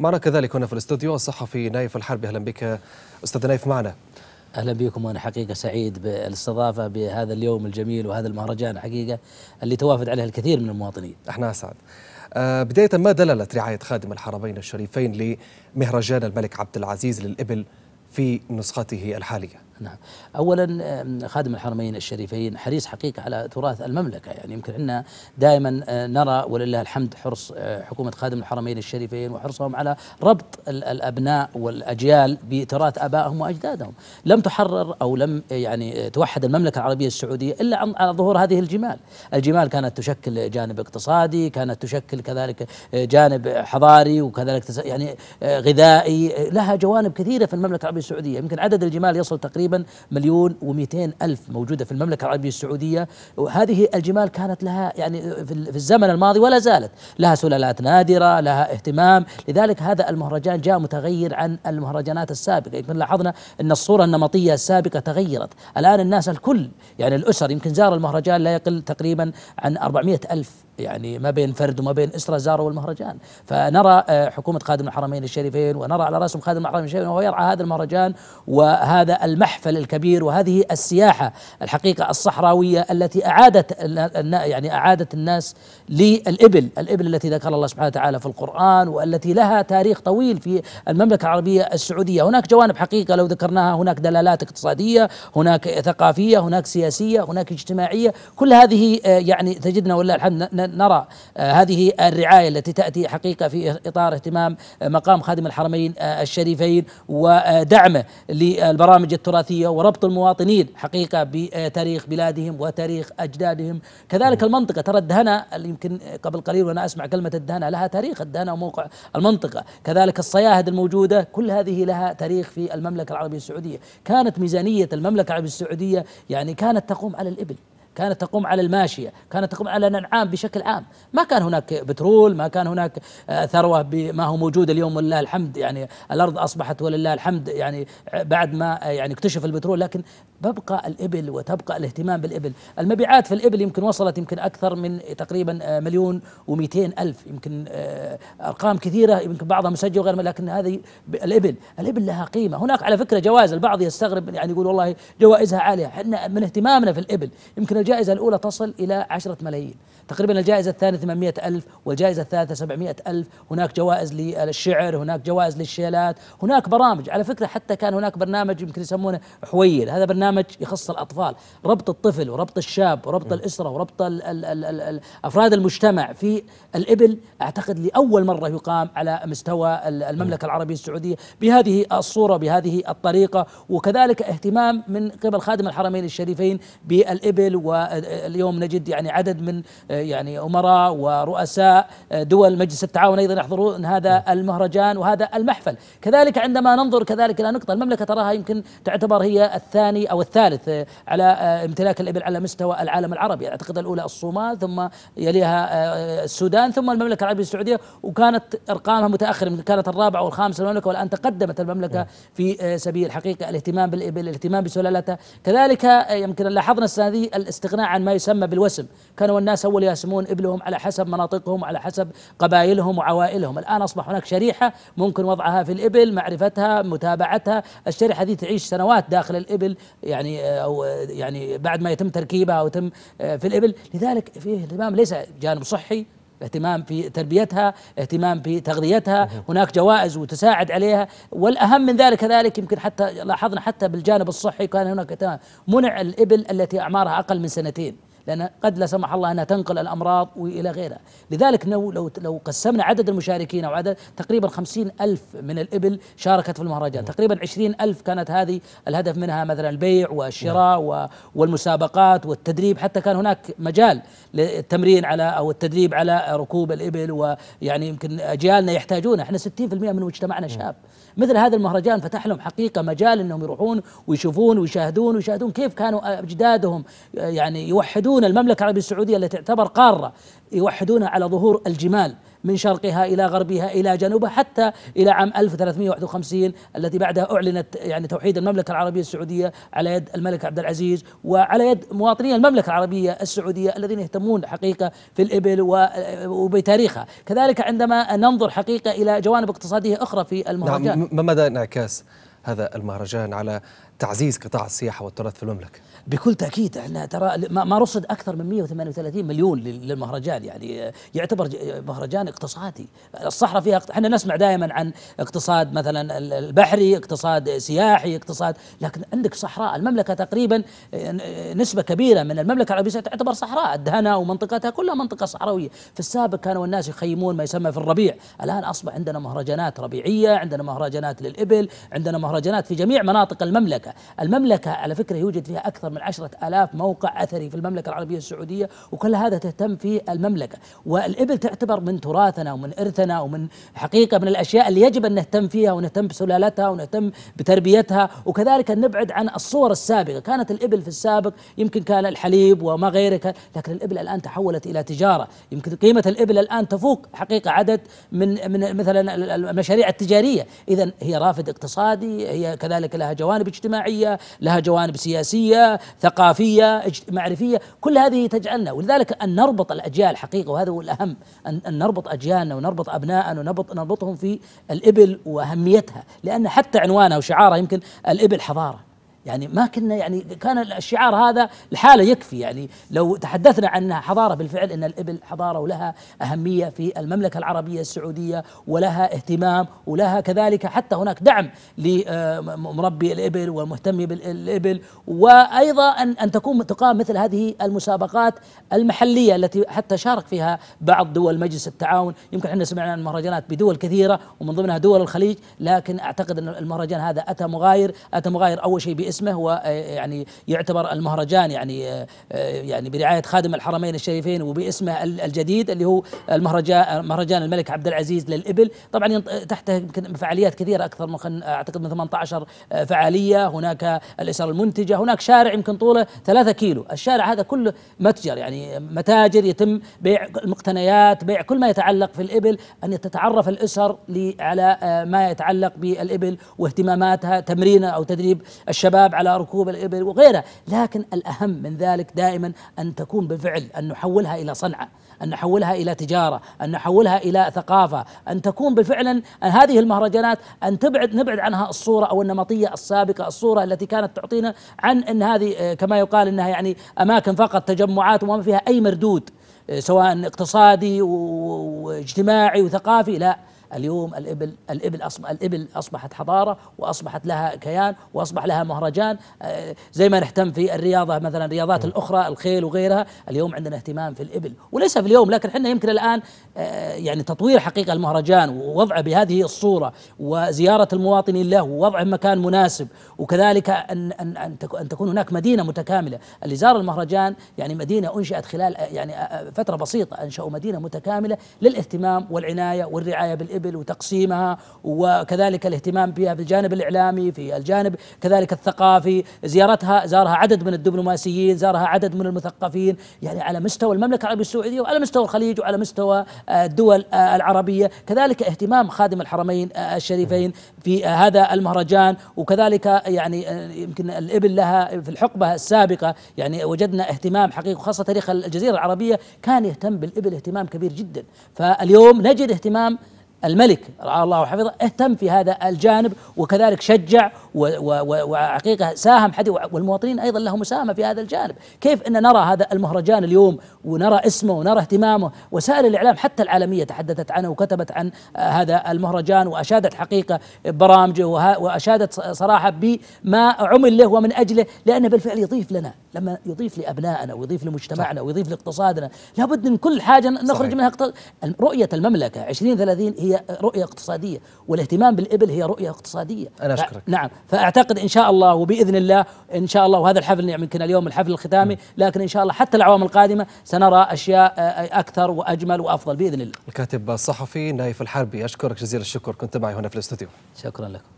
معنا كذلك هنا في الاستوديو الصحفي نايف الحرب اهلا بك استاذ نايف معنا اهلا بكم وانا حقيقه سعيد بالاستضافه بهذا اليوم الجميل وهذا المهرجان حقيقه اللي توافد عليه الكثير من المواطنين. احنا اسعد. أه بدايه ما دللت رعايه خادم الحرمين الشريفين لمهرجان الملك عبد العزيز للابل في نسخته الحاليه. نعم اولا خادم الحرمين الشريفين حريص حقيقه على تراث المملكه يعني يمكن احنا دائما آه، نرى ولله الحمد حرص آه، حكومه خادم الحرمين الشريفين وحرصهم على ربط الابناء والاجيال بتراث ابائهم واجدادهم لم تحرر او لم آه، يعني توحد المملكه العربيه السعوديه الا عن ظهور هذه الجمال الجمال كانت تشكل جانب اقتصادي كانت تشكل كذلك جانب حضاري وكذلك يعني غذائي لها جوانب كثيره في المملكه العربيه السعوديه يمكن عدد الجمال يصل تقريبا تقريبا مليون و ألف موجودة في المملكة العربية السعودية وهذه الجمال كانت لها يعني في الزمن الماضي ولا زالت لها سلالات نادرة لها اهتمام لذلك هذا المهرجان جاء متغير عن المهرجانات السابقة يمكن لاحظنا أن الصورة النمطية السابقة تغيرت الآن الناس الكل يعني الأسر يمكن زار المهرجان لا يقل تقريبا عن 400 ألف يعني ما بين فرد وما بين اسره زاروا المهرجان، فنرى آه، حكومه خادم الحرمين الشريفين ونرى على راسهم خادم الحرمين الشريفين وهو يرعى هذا المهرجان وهذا المحفل الكبير وهذه السياحه الحقيقه الصحراويه التي اعادت يعني اعادت الناس للابل، الابل التي ذكر الله سبحانه وتعالى في القران والتي لها تاريخ طويل في المملكه العربيه السعوديه، هناك جوانب حقيقه لو ذكرناها هناك دلالات اقتصاديه، هناك ثقافيه، هناك سياسيه، هناك اجتماعيه، كل هذه آه، يعني تجدنا ولله الحمد نرى آه، هذه الرعايه التي تاتي حقيقه في اطار اهتمام آه، مقام خادم الحرمين آه، الشريفين ودعمه للبرامج التراثيه وربط المواطنين حقيقه بتاريخ بلادهم وتاريخ اجدادهم كذلك المنطقه ترى الدهنه يمكن قبل قليل وانا اسمع كلمه الدهنه لها تاريخ الدهنه وموقع المنطقه كذلك الصياهد الموجوده كل هذه لها تاريخ في المملكه العربيه السعوديه كانت ميزانيه المملكه العربيه السعوديه يعني كانت تقوم على الابل كانت تقوم على الماشيه، كانت تقوم على الانعام بشكل عام، ما كان هناك بترول، ما كان هناك آه، ثروه بما هو موجود اليوم ولله الحمد يعني الارض اصبحت ولله الحمد يعني آه، بعد ما آه، يعني اكتشف البترول لكن تبقى الإبل وتبقى الاهتمام بالإبل المبيعات في الإبل يمكن وصلت يمكن أكثر من تقريبا آه، مليون ومئتين ألف يمكن آه، أرقام كثيرة يمكن بعضها مسجل وغير لكن هذه الإبل الإبل لها قيمة هناك على فكرة جوائز البعض يستغرب يعني يقول والله جوائزها عالية احنا من اهتمامنا في الإبل يمكن الجائزة الأولى تصل إلى عشرة ملايين تقريبا الجائزة الثانية 800 ألف والجائزة الثالثة 700 ألف هناك جوائز للشعر هناك جوائز للشيلات هناك برامج على فكرة حتى كان هناك برنامج يمكن يسمونه حويل هذا برنامج يخص الأطفال ربط الطفل وربط الشاب وربط الأسرة وربط الـ الـ الـ الـ الـ أفراد المجتمع في الإبل أعتقد لأول مرة يقام على مستوى المملكة العربية السعودية بهذه الصورة بهذه الطريقة وكذلك اهتمام من قبل خادم الحرمين الشريفين بالإبل واليوم نجد يعني عدد من آه، يعني امراء ورؤساء آه، دول مجلس التعاون ايضا يحضرون هذا نعم. المهرجان وهذا المحفل، كذلك عندما ننظر كذلك الى نقطه المملكه تراها يمكن تعتبر هي الثاني او الثالث آه، على امتلاك الابل على مستوى العالم العربي، اعتقد الاولى الصومال ثم يليها السودان ثم المملكه العربيه السعوديه وكانت ارقامها متاخره كانت الرابعه والخامسه المملكه والان تقدمت المملكه نعم. في سبيل الحقيقه الاهتمام بالابل، الاهتمام بسلالتها، كذلك يمكن لاحظنا السنه دي الاستغناء عن ما يسمى بالوسم، كانوا الناس اول يسمون ابلهم على حسب مناطقهم وعلى حسب قبائلهم وعوائلهم الآن أصبح هناك شريحة ممكن وضعها في الإبل معرفتها متابعتها الشريحة دي تعيش سنوات داخل الإبل يعني أو يعني بعد ما يتم تركيبها أو يتم آه، في الإبل لذلك في اهتمام ليس جانب صحي اهتمام في تربيتها اهتمام في تغذيتها هناك جوائز وتساعد عليها والأهم من ذلك كذلك يمكن حتى لاحظنا حتى بالجانب الصحي كان هناك اهتمام منع الإبل التي أعمارها أقل من سنتين لأن قد لا سمح الله أنها تنقل الأمراض وإلى غيرها لذلك لو, لو, قسمنا عدد المشاركين أو عدد تقريبا خمسين ألف من الإبل شاركت في المهرجان نعم. تقريبا عشرين ألف كانت هذه الهدف منها مثلا البيع والشراء نعم. والمسابقات والتدريب حتى كان هناك مجال للتمرين على أو التدريب على ركوب الإبل ويعني يمكن أجيالنا يحتاجونه احنا 60% من مجتمعنا نعم. شاب مثل هذا المهرجان فتح لهم حقيقه مجال انهم يروحون ويشوفون ويشاهدون ويشاهدون كيف كانوا اجدادهم يعني يوحدون يوحدون المملكة العربية السعودية التي تعتبر قارة يوحدونها على ظهور الجمال من شرقها إلى غربها إلى جنوبها حتى إلى عام 1351 التي بعدها أعلنت يعني توحيد المملكة العربية السعودية على يد الملك عبد العزيز وعلى يد مواطني المملكة العربية السعودية الذين يهتمون حقيقة في الإبل وبتاريخها كذلك عندما ننظر حقيقة إلى جوانب اقتصادية أخرى في المهرجان نعم ما مدى انعكاس هذا المهرجان على تعزيز قطاع السياحه والتراث في المملكه؟ بكل تاكيد احنا ترى ما رصد اكثر من 138 مليون للمهرجان يعني يعتبر مهرجان اقتصادي الصحراء فيها احنا نسمع دائما عن اقتصاد مثلا البحري اقتصاد سياحي اقتصاد لكن عندك صحراء المملكه تقريبا نسبه كبيره من المملكه العربيه تعتبر صحراء الدهنه ومنطقتها كلها منطقه صحراويه في السابق كانوا الناس يخيمون ما يسمى في الربيع الان اصبح عندنا مهرجانات ربيعيه عندنا مهرجانات للابل عندنا مهرجانات المهرجانات في جميع مناطق المملكة المملكة على فكرة يوجد فيها أكثر من عشرة آلاف موقع أثري في المملكة العربية السعودية وكل هذا تهتم في المملكة والإبل تعتبر من تراثنا ومن إرثنا ومن حقيقة من الأشياء اللي يجب أن نهتم فيها ونهتم بسلالتها ونهتم بتربيتها وكذلك أن نبعد عن الصور السابقة كانت الإبل في السابق يمكن كان الحليب وما غيره لكن الإبل الآن تحولت إلى تجارة يمكن قيمة الإبل الآن تفوق حقيقة عدد من من مثلا المشاريع التجارية إذا هي رافد اقتصادي هي كذلك لها جوانب اجتماعيه، لها جوانب سياسيه، ثقافيه، معرفيه، كل هذه تجعلنا ولذلك ان نربط الاجيال حقيقه وهذا هو الاهم ان نربط اجيالنا ونربط ابنائنا ونربط نربطهم في الابل واهميتها، لان حتى عنوانها وشعارها يمكن الابل حضاره يعني ما كنا يعني كان الشعار هذا لحاله يكفي يعني لو تحدثنا عنها حضاره بالفعل ان الابل حضاره ولها اهميه في المملكه العربيه السعوديه ولها اهتمام ولها كذلك حتى هناك دعم لمربي الابل ومهتمي بالابل وايضا ان ان تكون تقام مثل هذه المسابقات المحليه التي حتى شارك فيها بعض دول مجلس التعاون يمكن احنا سمعنا عن مهرجانات بدول كثيره ومن ضمنها دول الخليج لكن اعتقد ان المهرجان هذا اتى مغاير اتى مغاير اول شيء باسم اسمه هو آه، يعني يعتبر المهرجان يعني آه، آه، يعني برعايه خادم الحرمين الشريفين وباسمه الجديد اللي هو المهرجان مهرجان الملك عبد العزيز للابل طبعا تحته يمكن فعاليات كثيره اكثر من اعتقد من 18 فعاليه هناك الاسر المنتجه هناك شارع يمكن طوله 3 كيلو الشارع هذا كله متجر يعني متاجر يتم بيع المقتنيات بيع كل ما يتعلق في الابل ان تتعرف الاسر على ما يتعلق بالابل واهتماماتها تمرين او تدريب الشباب الباب على ركوب الإبل وغيرها لكن الأهم من ذلك دائما أن تكون بفعل أن نحولها إلى صنعة أن نحولها إلى تجارة أن نحولها إلى ثقافة أن تكون بفعلا أن هذه المهرجانات أن تبعد نبعد عنها الصورة أو النمطية السابقة الصورة التي كانت تعطينا عن أن هذه آه، كما يقال أنها يعني أماكن فقط تجمعات وما فيها أي مردود آه، سواء اقتصادي واجتماعي وثقافي لا اليوم الإبل الإبل أصبح الإبل أصبحت حضارة وأصبحت لها كيان وأصبح لها مهرجان آه، زي ما نهتم في الرياضة مثلا الرياضات الأخرى الخيل وغيرها اليوم عندنا اهتمام في الإبل وليس في اليوم لكن احنا يمكن الآن آه، يعني تطوير حقيقة المهرجان ووضعه بهذه الصورة وزيارة المواطنين له ووضعه مكان مناسب وكذلك أن أن أن تكون هناك مدينة متكاملة اللي زار المهرجان يعني مدينة أنشئت خلال آه، يعني فترة بسيطة أنشأوا مدينة متكاملة للاهتمام والعناية والرعاية بالإبل الإبل وتقسيمها وكذلك الاهتمام بها في الجانب الإعلامي في الجانب كذلك الثقافي زيارتها زارها عدد من الدبلوماسيين زارها عدد من المثقفين يعني على مستوى المملكة العربية السعودية وعلى مستوى الخليج وعلى مستوى آه، الدول آه، العربية كذلك اهتمام خادم الحرمين آه، الشريفين في هذا المهرجان وكذلك يعني يمكن الإبل لها في الحقبة السابقة يعني وجدنا اهتمام حقيقي وخاصة تاريخ الجزيرة العربية كان يهتم بالإبل اهتمام كبير جدا فاليوم نجد اهتمام الملك رعاه الله وحفظه اهتم في هذا الجانب وكذلك شجع وعقيقة ساهم حدي والمواطنين أيضا لهم مساهمة في هذا الجانب كيف أن نرى هذا المهرجان اليوم ونرى اسمه ونرى اهتمامه وسائل الإعلام حتى العالمية تحدثت عنه وكتبت عن آه، هذا المهرجان وأشادت حقيقة برامجه وأشادت صراحة بما عمل له ومن أجله لأنه بالفعل يضيف لنا لما يضيف لأبنائنا ويضيف لمجتمعنا ويضيف لاقتصادنا لابد من كل حاجة نخرج صحيح. منها اقتص... رؤية المملكة 2030 هي رؤية اقتصادية والاهتمام بالإبل هي رؤية اقتصادية أنا أشكرك ف... نعم فأعتقد إن شاء الله وبإذن الله إن شاء الله وهذا الحفل يمكن اليوم الحفل الختامي م. لكن إن شاء الله حتى الأعوام القادمة سنرى أشياء آه، آه، أكثر وأجمل وأفضل بإذن الله الكاتب الصحفي نايف الحربي أشكرك جزيل الشكر كنت معي هنا في الاستوديو شكرا لكم